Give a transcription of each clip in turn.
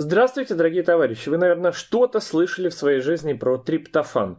Здравствуйте, дорогие товарищи! Вы, наверное, что-то слышали в своей жизни про триптофан.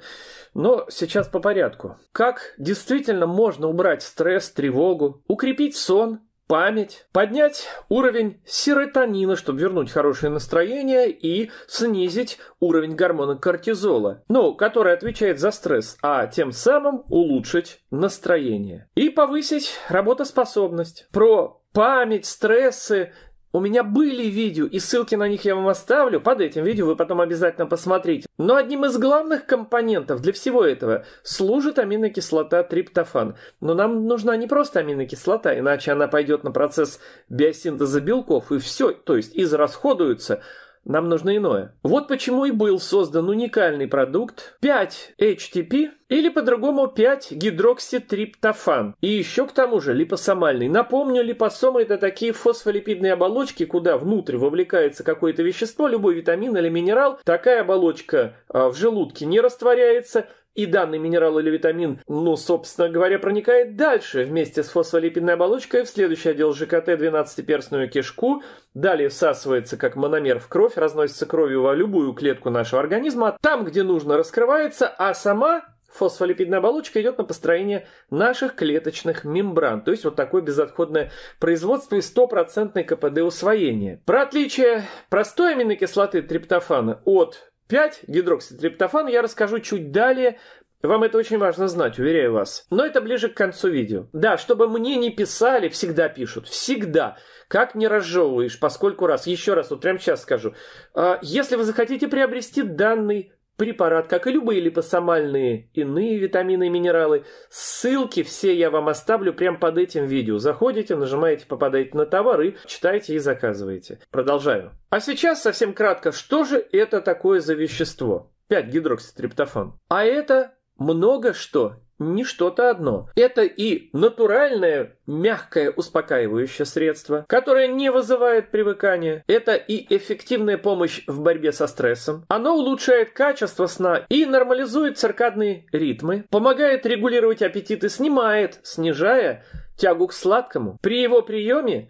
Но сейчас по порядку. Как действительно можно убрать стресс, тревогу, укрепить сон, память, поднять уровень серотонина, чтобы вернуть хорошее настроение и снизить уровень гормона кортизола, ну, который отвечает за стресс, а тем самым улучшить настроение и повысить работоспособность. Про память, стрессы, у меня были видео, и ссылки на них я вам оставлю. Под этим видео вы потом обязательно посмотрите. Но одним из главных компонентов для всего этого служит аминокислота триптофан. Но нам нужна не просто аминокислота, иначе она пойдет на процесс биосинтеза белков, и все, то есть израсходуется – нам нужно иное. Вот почему и был создан уникальный продукт 5-HTP или по-другому 5-гидрокситриптофан. И еще к тому же липосомальный. Напомню, липосомы это такие фосфолипидные оболочки, куда внутрь вовлекается какое-то вещество, любой витамин или минерал. Такая оболочка а, в желудке не растворяется, и данный минерал или витамин, ну, собственно говоря, проникает дальше вместе с фосфолипидной оболочкой в следующий отдел ЖКТ 12-перстную кишку, далее всасывается как мономер в кровь, разносится кровью во любую клетку нашего организма, а там, где нужно, раскрывается, а сама фосфолипидная оболочка идет на построение наших клеточных мембран. То есть вот такое безотходное производство и стопроцентный КПД усвоения. Про отличие простой аминокислоты триптофана от 5 гидрокситриптофан я расскажу чуть далее, вам это очень важно знать, уверяю вас. Но это ближе к концу видео. Да, чтобы мне не писали, всегда пишут. Всегда. Как не разжевываешь, поскольку раз. Еще раз, вот прямо сейчас скажу. А, если вы захотите приобрести данный препарат, как и любые липосомальные иные витамины и минералы. Ссылки все я вам оставлю прямо под этим видео. Заходите, нажимаете, попадаете на товары, читаете и заказываете. Продолжаю. А сейчас совсем кратко, что же это такое за вещество? 5 гидрокситриптофан. А это много что не что-то одно. Это и натуральное, мягкое, успокаивающее средство, которое не вызывает привыкания. Это и эффективная помощь в борьбе со стрессом. Оно улучшает качество сна и нормализует циркадные ритмы, помогает регулировать аппетит и снимает, снижая тягу к сладкому. При его приеме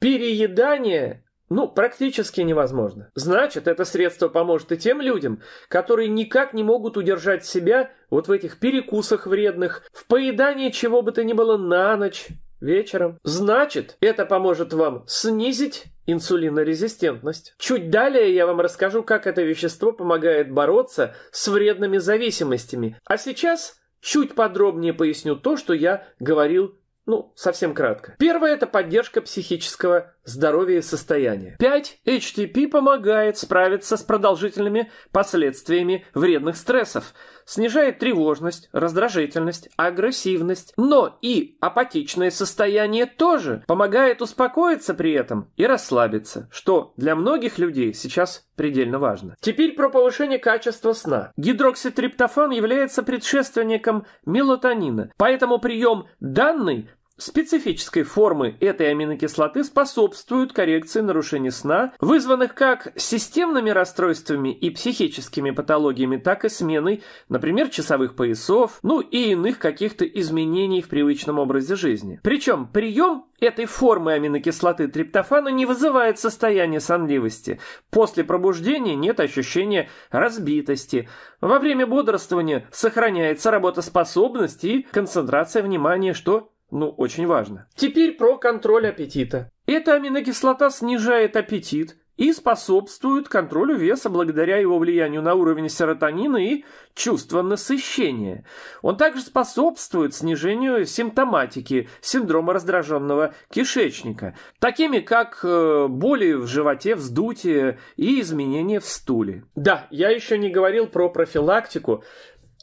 переедание ну, практически невозможно. Значит, это средство поможет и тем людям, которые никак не могут удержать себя вот в этих перекусах вредных, в поедании чего бы то ни было на ночь, вечером. Значит, это поможет вам снизить инсулинорезистентность. Чуть далее я вам расскажу, как это вещество помогает бороться с вредными зависимостями. А сейчас чуть подробнее поясню то, что я говорил ну, совсем кратко. Первое – это поддержка психического здоровья и состояния. 5. HTP помогает справиться с продолжительными последствиями вредных стрессов, снижает тревожность, раздражительность, агрессивность, но и апатичное состояние тоже помогает успокоиться при этом и расслабиться, что для многих людей сейчас предельно важно. Теперь про повышение качества сна. Гидрокситриптофан является предшественником мелатонина, поэтому прием данной специфической формы этой аминокислоты способствуют коррекции нарушений сна, вызванных как системными расстройствами и психическими патологиями, так и сменой, например, часовых поясов, ну и иных каких-то изменений в привычном образе жизни. Причем прием этой формы аминокислоты триптофана не вызывает состояние сонливости. После пробуждения нет ощущения разбитости. Во время бодрствования сохраняется работоспособность и концентрация внимания, что ну, очень важно. Теперь про контроль аппетита. Эта аминокислота снижает аппетит и способствует контролю веса благодаря его влиянию на уровень серотонина и чувство насыщения. Он также способствует снижению симптоматики синдрома раздраженного кишечника, такими как э, боли в животе, вздутие и изменения в стуле. Да, я еще не говорил про профилактику,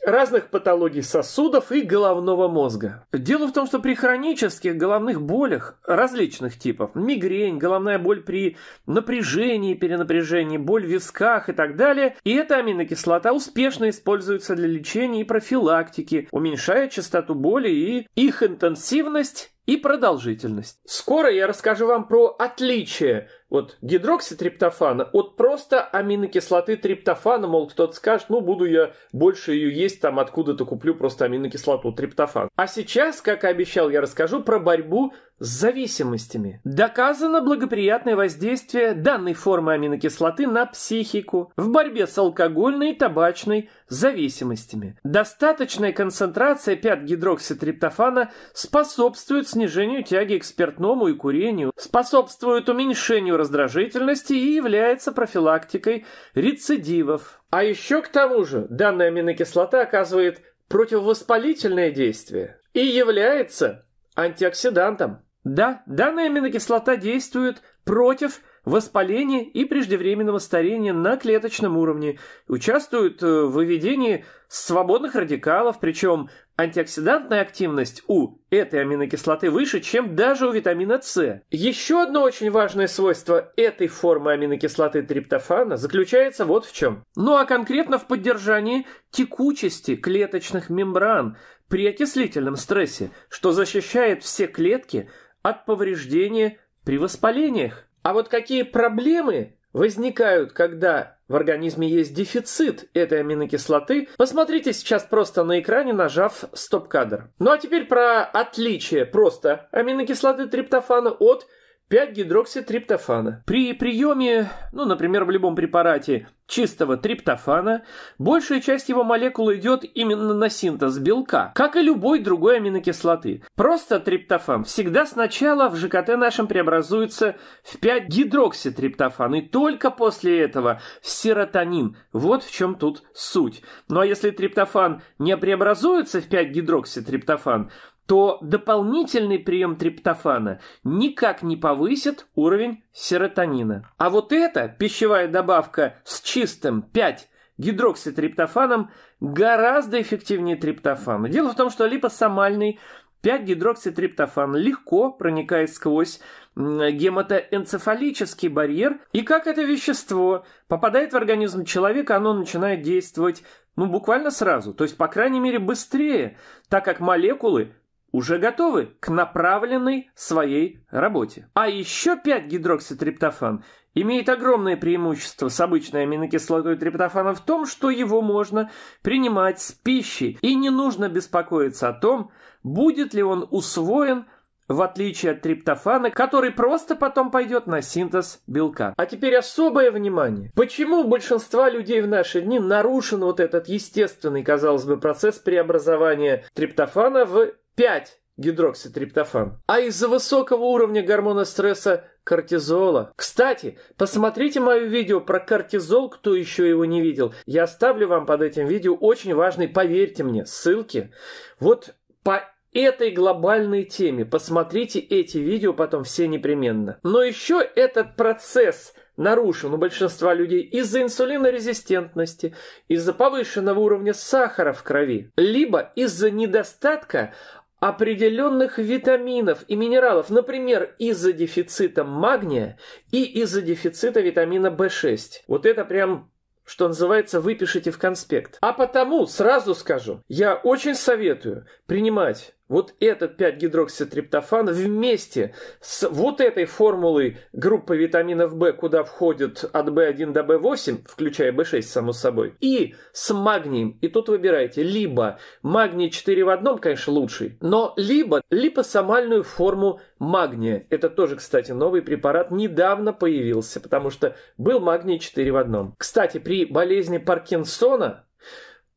разных патологий сосудов и головного мозга. Дело в том, что при хронических головных болях различных типов, мигрень, головная боль при напряжении, перенапряжении, боль в висках и так далее, и эта аминокислота успешно используется для лечения и профилактики, уменьшая частоту боли и их интенсивность и продолжительность. Скоро я расскажу вам про отличие вот гидрокситриптофана от просто аминокислоты триптофана, мол, кто-то скажет, ну, буду я больше ее есть, там откуда-то куплю просто аминокислоту триптофан. А сейчас, как и обещал, я расскажу про борьбу с зависимостями. Доказано благоприятное воздействие данной формы аминокислоты на психику в борьбе с алкогольной и табачной зависимостями. Достаточная концентрация 5-гидрокситриптофана способствует снижению тяги к спиртному и курению, способствует уменьшению раздражительности и является профилактикой рецидивов. А еще к тому же данная аминокислота оказывает противовоспалительное действие и является антиоксидантом. Да, данная аминокислота действует против воспаления и преждевременного старения на клеточном уровне, участвуют э, в выведении свободных радикалов, причем антиоксидантная активность у этой аминокислоты выше, чем даже у витамина С. Еще одно очень важное свойство этой формы аминокислоты триптофана заключается вот в чем. Ну а конкретно в поддержании текучести клеточных мембран при окислительном стрессе, что защищает все клетки от повреждения при воспалениях. А вот какие проблемы возникают, когда в организме есть дефицит этой аминокислоты, посмотрите сейчас просто на экране, нажав стоп-кадр. Ну а теперь про отличие просто аминокислоты триптофана от 5 гидрокситриптофана. При приеме, ну, например, в любом препарате чистого триптофана, большая часть его молекул идет именно на синтез белка, как и любой другой аминокислоты. Просто триптофан всегда сначала в ЖКТ нашем преобразуется в 5 гидрокситриптофан, и только после этого в серотонин. Вот в чем тут суть. Ну а если триптофан не преобразуется в 5 гидрокситриптофан, то дополнительный прием триптофана никак не повысит уровень серотонина. А вот эта пищевая добавка с чистым 5 гидрокситриптофаном гораздо эффективнее триптофана. Дело в том, что липосомальный 5-гидрокситриптофан легко проникает сквозь гематоэнцефалический барьер, и как это вещество попадает в организм человека, оно начинает действовать ну, буквально сразу, то есть, по крайней мере, быстрее, так как молекулы уже готовы к направленной своей работе. А еще 5 гидрокситриптофан имеет огромное преимущество с обычной аминокислотой триптофана в том, что его можно принимать с пищей и не нужно беспокоиться о том, будет ли он усвоен в отличие от триптофана, который просто потом пойдет на синтез белка. А теперь особое внимание. Почему у большинства людей в наши дни нарушен вот этот естественный, казалось бы, процесс преобразования триптофана в 5 гидрокситриптофан, а из-за высокого уровня гормона стресса кортизола. Кстати, посмотрите мое видео про кортизол, кто еще его не видел. Я оставлю вам под этим видео очень важный, поверьте мне, ссылки. Вот по этой глобальной теме. Посмотрите эти видео потом все непременно. Но еще этот процесс нарушен у большинства людей из-за инсулинорезистентности, из-за повышенного уровня сахара в крови, либо из-за недостатка определенных витаминов и минералов, например, из-за дефицита магния и из-за дефицита витамина В6. Вот это прям что называется, выпишите в конспект. А потому сразу скажу, я очень советую принимать вот этот 5-гидрокситриптофана вместе с вот этой формулой группы витаминов В, куда входят от В1 до В8, включая В6, само собой, и с магнием. И тут выбираете либо магний 4 в одном, конечно, лучший, но либо липосомальную форму магния. Это тоже, кстати, новый препарат, недавно появился, потому что был магний 4 в одном. Кстати, при болезни Паркинсона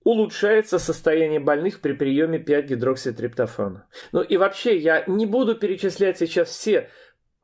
улучшается состояние больных при приеме 5-гидрокситриптофана. Ну и вообще, я не буду перечислять сейчас все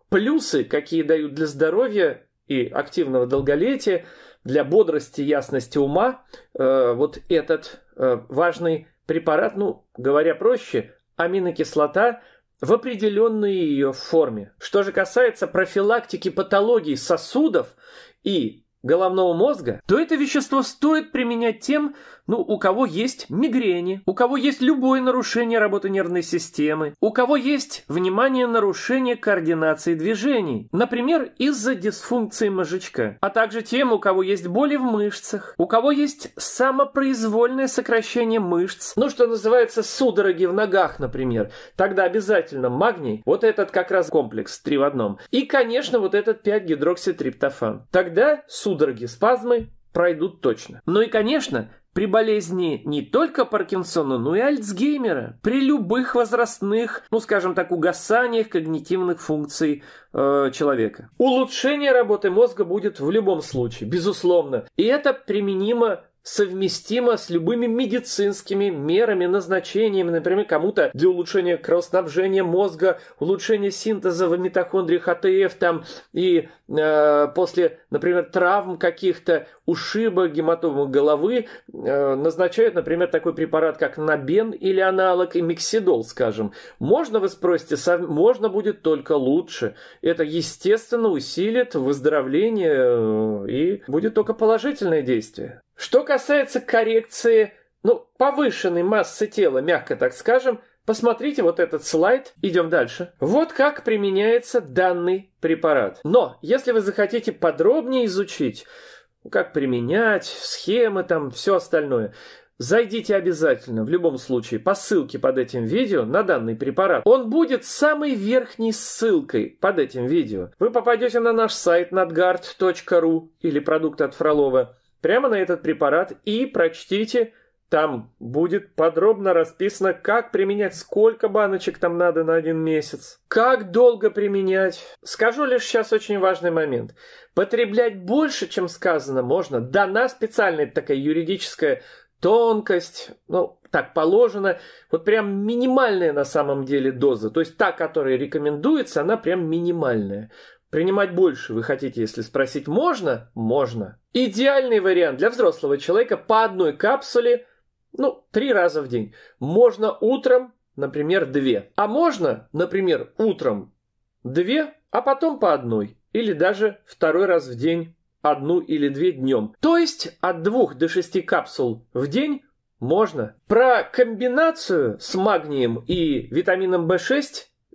плюсы, какие дают для здоровья и активного долголетия, для бодрости, ясности ума, э, вот этот э, важный препарат, ну, говоря проще, аминокислота в определенной ее форме. Что же касается профилактики патологий сосудов и головного мозга, то это вещество стоит применять тем, ну, у кого есть мигрени, у кого есть любое нарушение работы нервной системы, у кого есть, внимание, нарушение координации движений, например, из-за дисфункции мозжечка, а также тем, у кого есть боли в мышцах, у кого есть самопроизвольное сокращение мышц, ну, что называется судороги в ногах, например, тогда обязательно магний, вот этот как раз комплекс, три в одном, и, конечно, вот этот 5-гидрокситриптофан. Тогда судороги судороги, спазмы пройдут точно. Ну и, конечно, при болезни не только Паркинсона, но и Альцгеймера, при любых возрастных, ну скажем так, угасаниях когнитивных функций э, человека. Улучшение работы мозга будет в любом случае, безусловно. И это применимо совместимо с любыми медицинскими мерами, назначениями, например, кому-то для улучшения кровоснабжения мозга, улучшения синтеза в митохондриях АТФ там и э, после, например, травм каких-то ушиба, гематомы головы, э, назначают, например, такой препарат, как набен или аналог и миксидол, скажем. Можно, вы спросите, сов... можно будет только лучше. Это, естественно, усилит выздоровление э, и будет только положительное действие. Что касается коррекции, ну, повышенной массы тела, мягко так скажем, Посмотрите вот этот слайд, идем дальше. Вот как применяется данный препарат. Но, если вы захотите подробнее изучить как применять, схемы там, все остальное. Зайдите обязательно, в любом случае, по ссылке под этим видео на данный препарат. Он будет самой верхней ссылкой под этим видео. Вы попадете на наш сайт надгард.ру или продукт от Фролова прямо на этот препарат и прочтите там будет подробно расписано, как применять, сколько баночек там надо на один месяц, как долго применять. Скажу лишь сейчас очень важный момент. Потреблять больше, чем сказано, можно. Дана специальная такая юридическая тонкость, ну, так положено, вот прям минимальная на самом деле доза, то есть та, которая рекомендуется, она прям минимальная. Принимать больше вы хотите, если спросить можно? Можно. Идеальный вариант для взрослого человека по одной капсуле ну, три раза в день. Можно утром, например, две. А можно, например, утром две, а потом по одной. Или даже второй раз в день одну или две днем. То есть от двух до шести капсул в день можно. Про комбинацию с магнием и витамином В6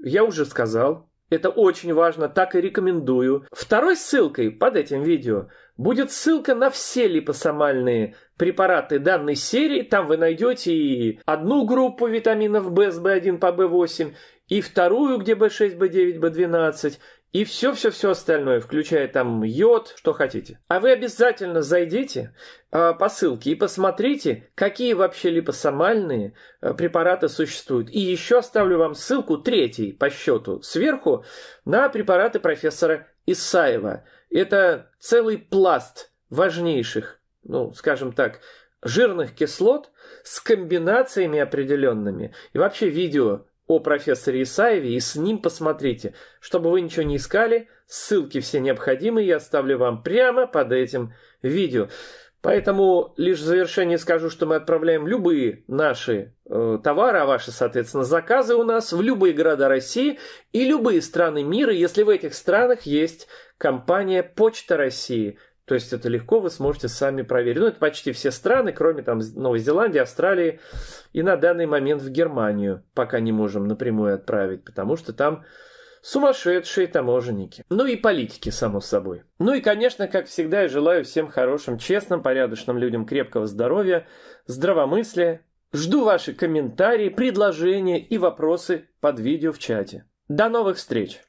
я уже сказал. Это очень важно, так и рекомендую. Второй ссылкой под этим видео будет ссылка на все липосомальные препараты данной серии, там вы найдете и одну группу витаминов В с В1 по В8, и вторую, где В6, В9, В12, и все-все-все остальное, включая там йод, что хотите. А вы обязательно зайдите э, по ссылке и посмотрите, какие вообще липосомальные э, препараты существуют. И еще оставлю вам ссылку, третий по счету, сверху, на препараты профессора Исаева. Это целый пласт важнейших ну, скажем так, жирных кислот с комбинациями определенными. И вообще видео о профессоре Исаеве и с ним посмотрите. Чтобы вы ничего не искали, ссылки все необходимые я оставлю вам прямо под этим видео. Поэтому лишь в завершение скажу, что мы отправляем любые наши э, товары, а ваши, соответственно, заказы у нас в любые города России и любые страны мира, если в этих странах есть компания Почта России – то есть это легко вы сможете сами проверить. Ну, это почти все страны, кроме там Новой Зеландии, Австралии и на данный момент в Германию пока не можем напрямую отправить, потому что там сумасшедшие таможенники. Ну и политики, само собой. Ну и, конечно, как всегда, я желаю всем хорошим, честным, порядочным людям крепкого здоровья, здравомыслия. Жду ваши комментарии, предложения и вопросы под видео в чате. До новых встреч!